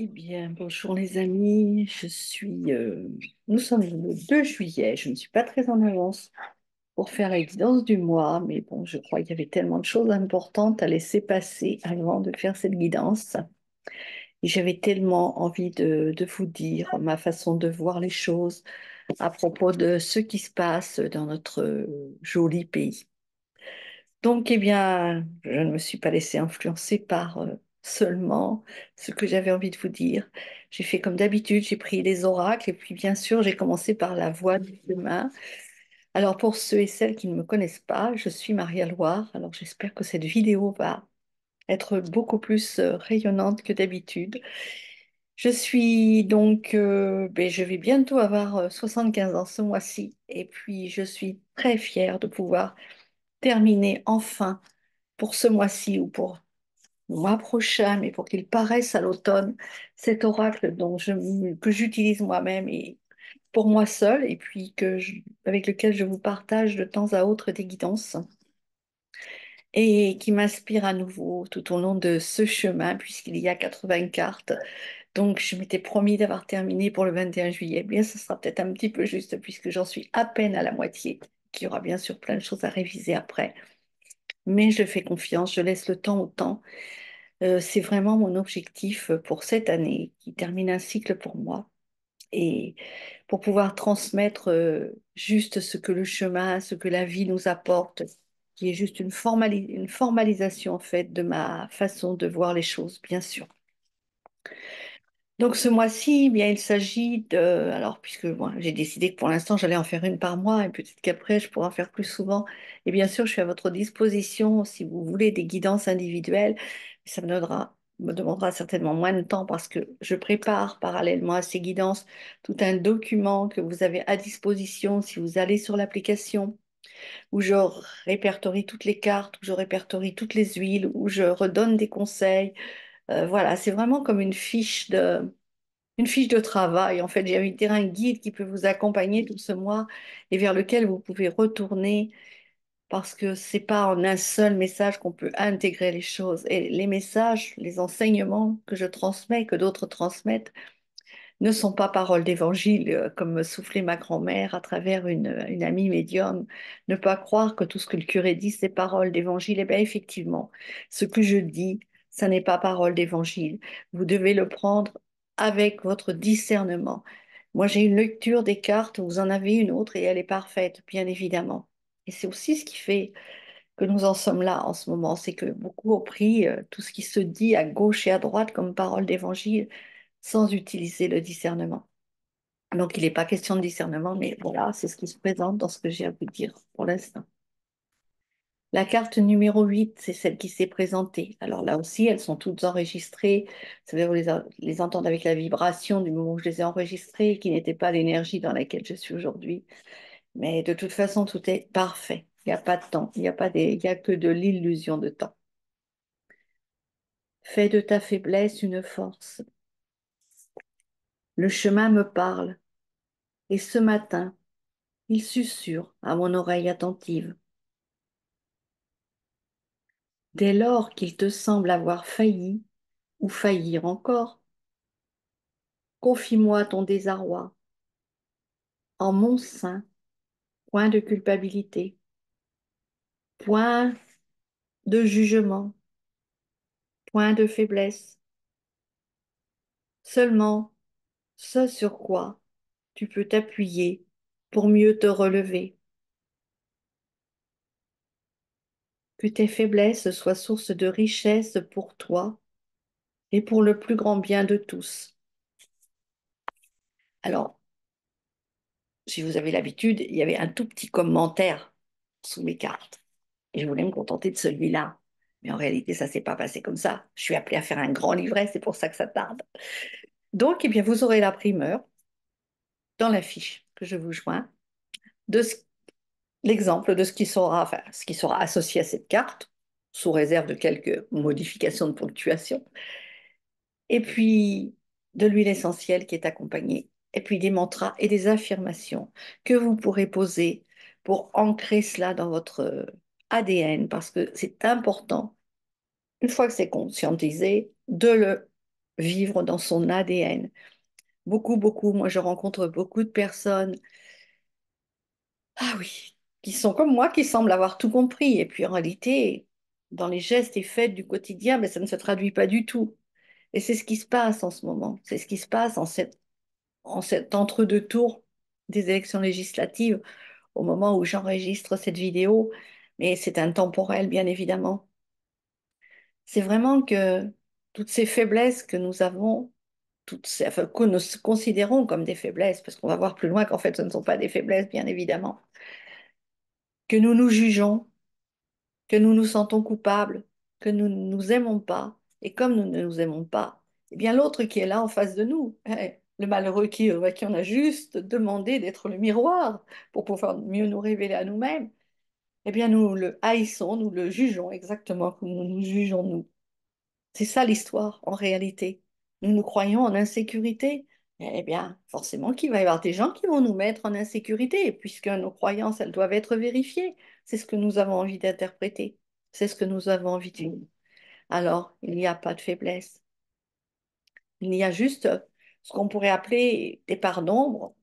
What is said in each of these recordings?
Eh bien, bonjour les amis, je suis, euh, nous sommes le 2 juillet, je ne suis pas très en avance pour faire la guidance du mois, mais bon, je crois qu'il y avait tellement de choses importantes à laisser passer avant de faire cette guidance. Et j'avais tellement envie de, vous dire ma façon de voir les choses à propos de ce qui se passe dans notre euh, joli pays. Donc, eh bien, je ne me suis pas laissée influencer par... Euh, seulement ce que j'avais envie de vous dire. J'ai fait comme d'habitude, j'ai pris les oracles et puis bien sûr j'ai commencé par la voix du chemin. Alors pour ceux et celles qui ne me connaissent pas, je suis Maria Loire. Alors j'espère que cette vidéo va être beaucoup plus euh, rayonnante que d'habitude. Je suis donc, euh, ben je vais bientôt avoir 75 euh, ans ce mois-ci et puis je suis très fière de pouvoir terminer enfin pour ce mois-ci ou pour le mois prochain, mais pour qu'il paraisse à l'automne, cet oracle que j'utilise moi-même et pour moi seul, et puis que avec lequel je vous partage de temps à autre des guidances, et qui m'inspire à nouveau tout au long de ce chemin, puisqu'il y a 80 cartes. Donc, je m'étais promis d'avoir terminé pour le 21 juillet. Bien, ce sera peut-être un petit peu juste, puisque j'en suis à peine à la moitié, qu'il y aura bien sûr plein de choses à réviser après mais je fais confiance, je laisse le temps au temps. Euh, c'est vraiment mon objectif euh, pour cette année qui termine un cycle pour moi et pour pouvoir transmettre euh, juste ce que le chemin, ce que la vie nous apporte, qui est juste une, une formalisation en fait de ma façon de voir les choses, bien sûr. Donc ce mois-ci, eh bien il s'agit de, alors puisque moi j'ai décidé que pour l'instant j'allais en faire une par mois et peut-être qu'après je pourrai en faire plus souvent. Et bien sûr, je suis à votre disposition si vous voulez des guidances individuelles. Ça me donnera, me demandera certainement moins de temps parce que je prépare parallèlement à ces guidances tout un document que vous avez à disposition si vous allez sur l'application où je répertorie toutes les cartes, où je répertorie toutes les huiles, où je redonne des conseils, euh, voilà, c'est vraiment comme une fiche de, une fiche de travail. En fait, j'ai un guide qui peut vous accompagner tout ce mois et vers lequel vous pouvez retourner parce que c'est pas en un seul message qu'on peut intégrer les choses. Et les messages, les enseignements que je transmets, que d'autres transmettent, ne sont pas paroles d'évangile, euh, comme soufflait ma grand-mère à travers une, une, amie médium. Ne pas croire que tout ce que le curé dit, c'est paroles d'évangile. et eh bien, effectivement, ce que je dis, ça n'est pas parole d'évangile. Vous devez le prendre avec votre discernement. Moi, j'ai une lecture des cartes, vous en avez une autre et elle est parfaite, bien évidemment. Et c'est aussi ce qui fait que nous en sommes là en ce moment, c'est que beaucoup ont pris euh, tout ce qui se dit à gauche et à droite comme parole d'évangile sans utiliser le discernement. Donc, il n'est pas question de discernement, mais voilà, c'est ce qui se présente dans ce que j'ai à vous dire pour l'instant. La carte numéro 8, c'est celle qui s'est présentée. Alors là aussi, elles sont toutes enregistrées. Ça veut vous les, entendre avec la vibration du moment où je les ai enregistrées, qui n'était pas l'énergie dans laquelle je suis aujourd'hui. Mais de toute façon, tout est parfait. Il n'y a pas de temps. Il n'y a, pas a que de l'illusion de temps. Fais de ta faiblesse une force. Le chemin me parle. Et ce matin, il susurre à mon oreille attentive dès lors qu'il te semble avoir failli ou faillir encore. Confie-moi ton désarroi. En mon sein, point de culpabilité, point de jugement, point de faiblesse. Seulement ce sur quoi tu peux t'appuyer pour mieux te relever. que tes faiblesses soient source de richesse pour toi et pour le plus grand bien de tous. Alors, si vous avez l'habitude, il y avait un tout petit commentaire sous mes cartes. Et je voulais me contenter de celui-là. Mais en réalité, ça ne s'est pas passé comme ça. Je suis appelée à faire un grand livret, c'est pour ça que ça tarde. Donc, eh bien, vous aurez la primeur dans la fiche que je vous joins de ce l'exemple de ce qui sera, ce qui sera associé à cette carte, sous réserve de quelques modifications de ponctuation. Et puis, de l'huile essentielle qui est accompagnée. Et puis, des mantras et des affirmations que vous pourrez poser pour ancrer cela dans votre ADN, parce que c'est important, une fois que c'est conscientisé, de le vivre dans son ADN. Beaucoup, beaucoup, moi je rencontre beaucoup de personnes. Ah oui, qui sont comme moi, qui semblent avoir tout compris. Et puis en réalité, dans les gestes et faits du quotidien, mais ben, ça ne se traduit pas du tout. Et c'est ce qui se passe en ce moment. C'est ce qui se passe en cet, en cet entre-deux tours des élections législatives, au moment où j'enregistre cette vidéo. Mais c'est intemporel, bien évidemment. C'est vraiment que toutes ces faiblesses que nous avons, toutes ces, que nous considérons comme des faiblesses, parce qu'on va voir plus loin qu'en fait ce ne sont pas des faiblesses, bien évidemment, que nous nous jugeons, que nous nous sentons coupables, que nous ne nous aimons pas. Et comme nous ne nous aimons pas, eh bien l'autre qui est là en face de nous, le malheureux euh, qui, en a juste demandé d'être le miroir pour pouvoir mieux nous révéler à nous-mêmes, eh bien nous le haïssons, nous le jugeons exactement comme nous nous jugeons nous. C'est ça l'histoire en réalité. Nous nous croyons en insécurité eh bien, forcément qu'il va y avoir des gens qui vont nous mettre en insécurité, puisque nos croyances, elles doivent être vérifiées. C'est ce que nous avons envie d'interpréter. C'est ce que nous avons envie de vivre. Alors, il n'y a pas de faiblesse. Il y a juste ce qu'on pourrait appeler des parts d'ombre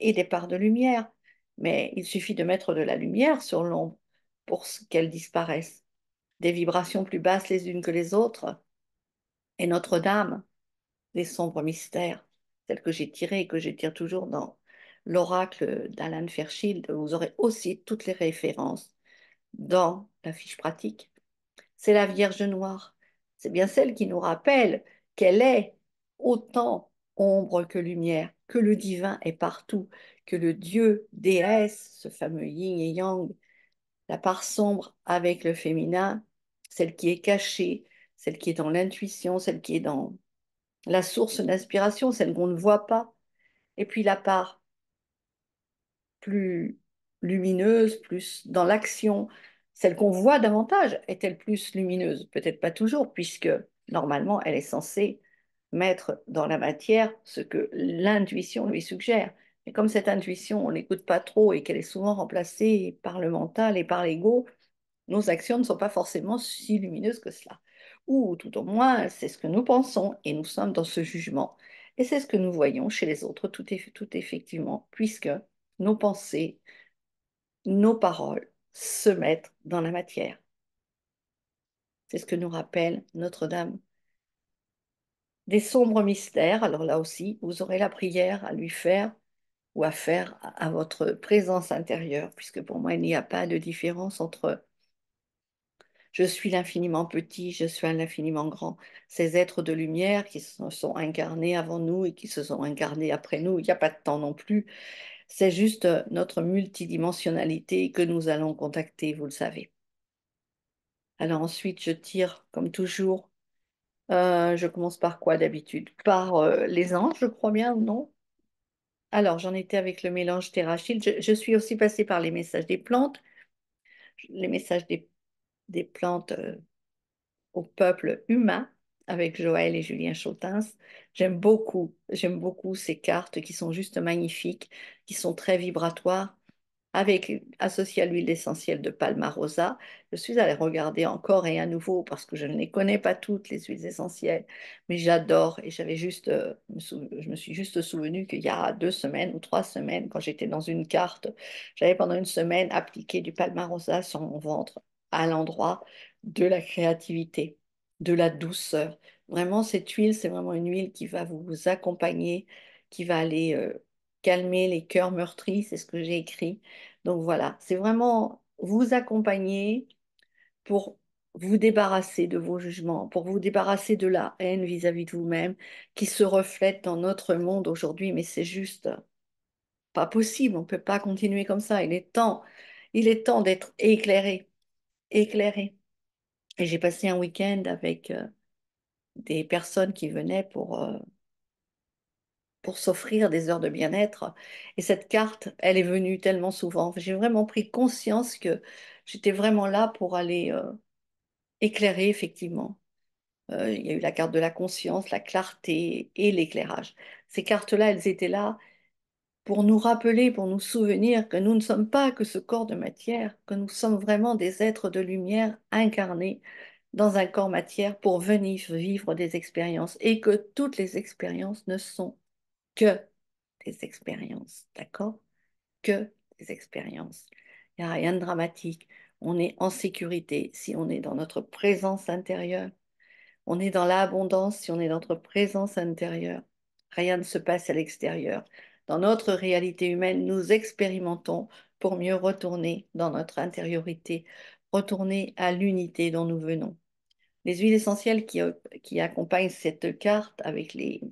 et des parts de lumière. Mais il suffit de mettre de la lumière sur l'ombre pour qu'elle disparaisse. Des vibrations plus basses les unes que les autres. Et Notre-Dame, les sombres mystères celle que j'ai tirée et que je tire toujours dans l'oracle d'Alan Fairchild, vous aurez aussi toutes les références dans la fiche pratique. C'est la Vierge Noire. C'est bien celle qui nous rappelle qu'elle est autant ombre que lumière, que le divin est partout, que le Dieu, déesse, ce fameux yin et yang, la part sombre avec le féminin, celle qui est cachée, celle qui est dans l'intuition, celle qui est dans la source d'inspiration, celle qu'on ne voit pas, et puis la part plus lumineuse, plus dans l'action, celle qu'on voit davantage, est-elle plus lumineuse Peut-être pas toujours, puisque normalement, elle est censée mettre dans la matière ce que l'intuition lui suggère. Mais comme cette intuition, on n'écoute pas trop et qu'elle est souvent remplacée par le mental et par l'ego, nos actions ne sont pas forcément si lumineuses que cela ou tout au moins c'est ce que nous pensons, et nous sommes dans ce jugement. Et c'est ce que nous voyons chez les autres, tout, tout effectivement, puisque nos pensées, nos paroles se mettent dans la matière. C'est ce que nous rappelle Notre-Dame. Des sombres mystères, alors là aussi, vous aurez la prière à lui faire ou à faire à votre présence intérieure, puisque pour moi, il n'y a pas de différence entre je suis l'infiniment petit, je suis l'infiniment grand. Ces êtres de lumière qui se sont incarnés avant nous et qui se sont incarnés après nous, il n'y a pas de temps non plus. C'est juste euh, notre multidimensionnalité que nous allons contacter, vous le savez. Alors ensuite, je tire, comme toujours, euh, je commence par quoi d'habitude Par euh, les anges, je crois bien, non Alors, j'en étais avec le mélange terrachile. Je, suis aussi passée par les messages des plantes, les messages des des plantes euh, au peuple humain avec Joël et Julien Chautins. J'aime beaucoup, j'aime beaucoup ces cartes qui sont juste magnifiques, qui sont très vibratoires, avec associé à l'huile essentielle de Palmarosa. Je suis allée regarder encore et à nouveau parce que je ne les connais pas toutes les huiles essentielles, mais j'adore et j'avais juste, euh, je me suis juste souvenu qu'il y a deux semaines ou trois semaines, quand j'étais dans une carte, j'avais pendant une semaine appliqué du Palmarosa sur mon ventre à l'endroit de la créativité, de la douceur. Vraiment, cette huile, c'est vraiment une huile qui va vous accompagner, qui va aller euh, calmer les cœurs meurtris, c'est ce que j'ai écrit. Donc voilà, c'est vraiment vous accompagner pour vous débarrasser de vos jugements, pour vous débarrasser de la haine vis-à-vis de vous-même qui se reflète dans notre monde aujourd'hui. Mais c'est juste pas possible, on ne peut pas continuer comme ça. Il est temps, il est temps d'être éclairé éclairée. Et j'ai passé un week-end avec euh, des personnes qui venaient pour, euh, pour s'offrir des heures de bien-être. Et cette carte, elle est venue tellement souvent. J'ai vraiment pris conscience que j'étais vraiment là pour aller euh, éclairer, effectivement. il y a eu la carte de la conscience, la clarté et l'éclairage. Ces cartes-là, elles étaient là pour nous rappeler, pour nous souvenir que nous ne sommes pas que ce corps de matière, que nous sommes vraiment des êtres de lumière incarnés dans un corps matière pour venir vivre des expériences et que toutes les expériences ne sont que des expériences, d'accord Que des expériences. Il n'y a rien de dramatique. On est en sécurité si on est dans notre présence intérieure. On est dans l'abondance si on est dans notre présence intérieure. Rien ne se passe à l'extérieur. Dans notre réalité humaine, nous expérimentons pour mieux retourner dans notre intériorité, retourner à l'unité dont nous venons. Les huiles essentielles qui, accompagnent cette carte avec les,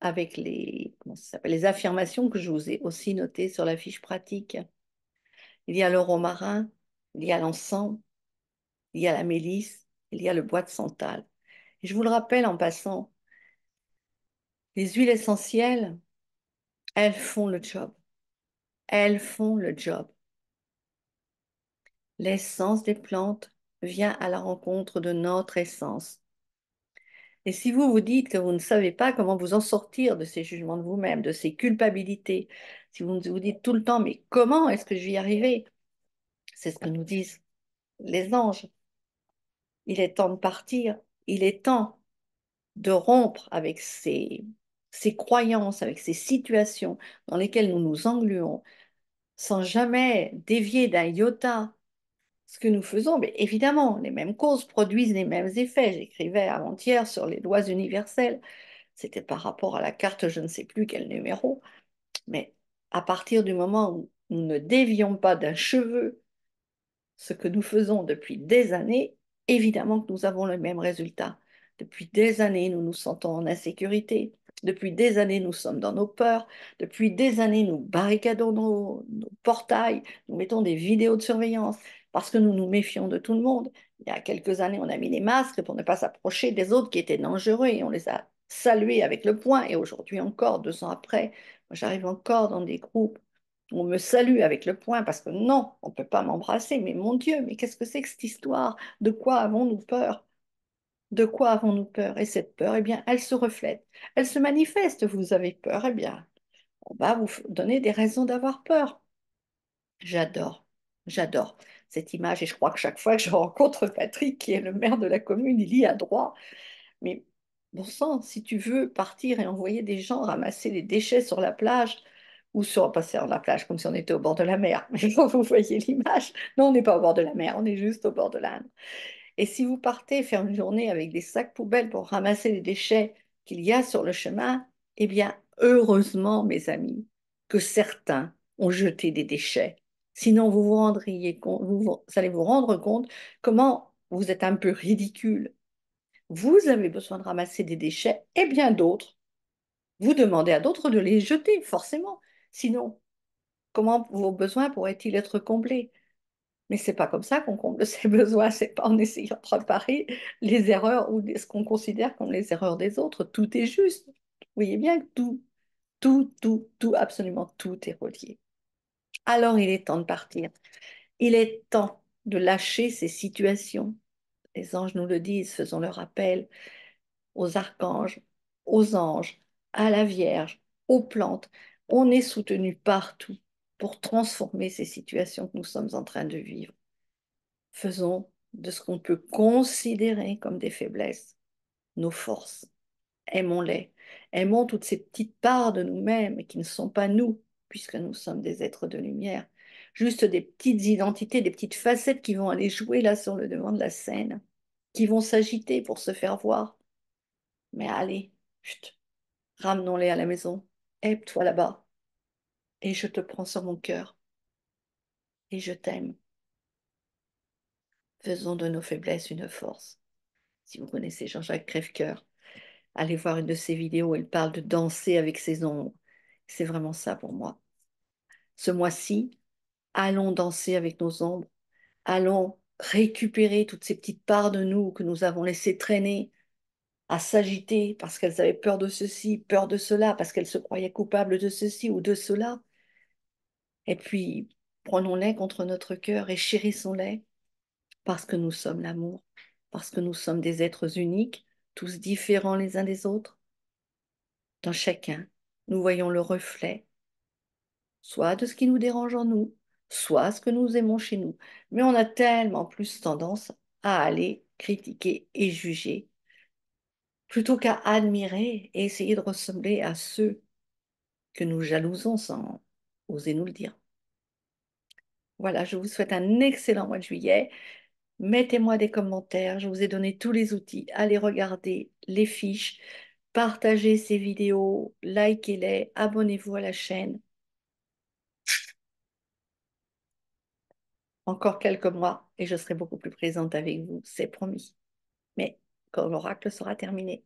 avec les, comment les affirmations que je vous ai aussi notées sur la fiche pratique. Il y a le romarin, il y a l'encens, il y a la mélisse, il y a le bois de santal. je vous le rappelle en passant, les huiles essentielles, elles font le job. Elles font le job. L'essence des plantes vient à la rencontre de notre essence. Et si vous vous dites que vous ne savez pas comment vous en sortir de ces jugements de vous-même, de ces culpabilités, si vous vous dites tout le temps, mais comment est-ce que je vais y arriver C'est ce que nous disent les anges. Il est temps de partir, il est temps de rompre avec ces ces croyances, avec ces situations dans lesquelles nous nous engluons, sans jamais dévier d'un iota ce que nous faisons, mais évidemment, les mêmes causes produisent les mêmes effets. J'écrivais avant-hier sur les lois universelles, c'était par rapport à la carte, je ne sais plus quel numéro, mais à partir du moment où nous ne dévions pas d'un cheveu ce que nous faisons depuis des années, évidemment que nous avons le même résultat. Depuis des années, nous nous sentons en insécurité, depuis des années, nous sommes dans nos peurs. Depuis des années, nous barricadons nos, portails. Nous mettons des vidéos de surveillance parce que nous nous méfions de tout le monde. Il y a quelques années, on a mis des masques pour ne pas s'approcher des autres qui étaient dangereux et on les a salués avec le poing. Et aujourd'hui encore, deux ans après, j'arrive encore dans des groupes où on me salue avec le poing parce que non, on ne peut pas m'embrasser, mais mon Dieu, mais qu'est-ce que c'est que cette histoire De quoi avons-nous peur de quoi avons-nous peur Et cette peur, eh bien, elle se reflète, elle se manifeste. Vous avez peur, eh bien, on va vous donner des raisons d'avoir peur. J'adore, j'adore cette image et je crois que chaque fois que je rencontre Patrick, qui est le maire de la commune, il y a droit. Mais bon sang, si tu veux partir et envoyer des gens ramasser des déchets sur la plage, ou sur passer sur la plage comme si on était au bord de la mer. vous voyez l'image. Non, on n'est pas au bord de la mer, on est juste au bord de l'âne. Et si vous partez faire une journée avec des sacs poubelles pour ramasser les déchets qu'il y a sur le chemin, eh bien, heureusement, mes amis, que certains ont jeté des déchets. Sinon, vous, vous, rendriez vous allez vous rendre compte comment vous êtes un peu ridicule. Vous avez besoin de ramasser des déchets et bien d'autres. Vous demandez à d'autres de les jeter, forcément. Sinon, comment vos besoins pourraient-ils être comblés mais c'est pas comme ça qu'on comble ses besoins, c'est pas en essayant de préparer les erreurs ou ce qu'on considère comme les erreurs des autres. Tout est juste. Vous voyez bien que tout, tout, tout, tout, absolument tout est relié. Alors il est temps de partir. Il est temps de lâcher ces situations. Les anges nous le disent, faisons leur appel aux archanges, aux anges, à la Vierge, aux plantes. On est soutenu partout pour transformer ces situations que nous sommes en train de vivre. Faisons de ce qu'on peut considérer comme des faiblesses nos forces. Aimons-les. Aimons toutes ces petites parts de nous-mêmes qui ne sont pas nous, puisque nous sommes des êtres de lumière. Juste des petites identités, des petites facettes qui vont aller jouer là sur le devant de la scène, qui vont s'agiter pour se faire voir. Mais allez, ramenons-les à la maison. et toi là-bas et je te prends sur mon cœur et je t'aime. Faisons de nos faiblesses une force. Si vous connaissez Jean-Jacques Crèvecoeur, allez voir une de ses vidéos elle parle de danser avec ses ombres. C'est vraiment ça pour moi. Ce mois-ci, allons danser avec nos ombres, allons récupérer toutes ces petites parts de nous que nous avons laissées traîner, à s'agiter parce qu'elles avaient peur de ceci, peur de cela, parce qu'elles se croyaient coupables de ceci ou de cela, et puis, prenons-les contre notre cœur et chérissons-les parce que nous sommes l'amour, parce que nous sommes des êtres uniques, tous différents les uns des autres. Dans chacun, nous voyons le reflet, soit de ce qui nous dérange en nous, soit ce que nous aimons chez nous. Mais on a tellement plus tendance à aller critiquer et juger, plutôt qu'à admirer et essayer de ressembler à ceux que nous jalousons sans Osez nous le dire. Voilà, je vous souhaite un excellent mois de juillet. Mettez-moi des commentaires. Je vous ai donné tous les outils. Allez regarder les fiches. Partagez ces vidéos. Likez-les. Abonnez-vous à la chaîne. Encore quelques mois et je serai beaucoup plus présente avec vous, c'est promis. Mais quand l'oracle sera terminé,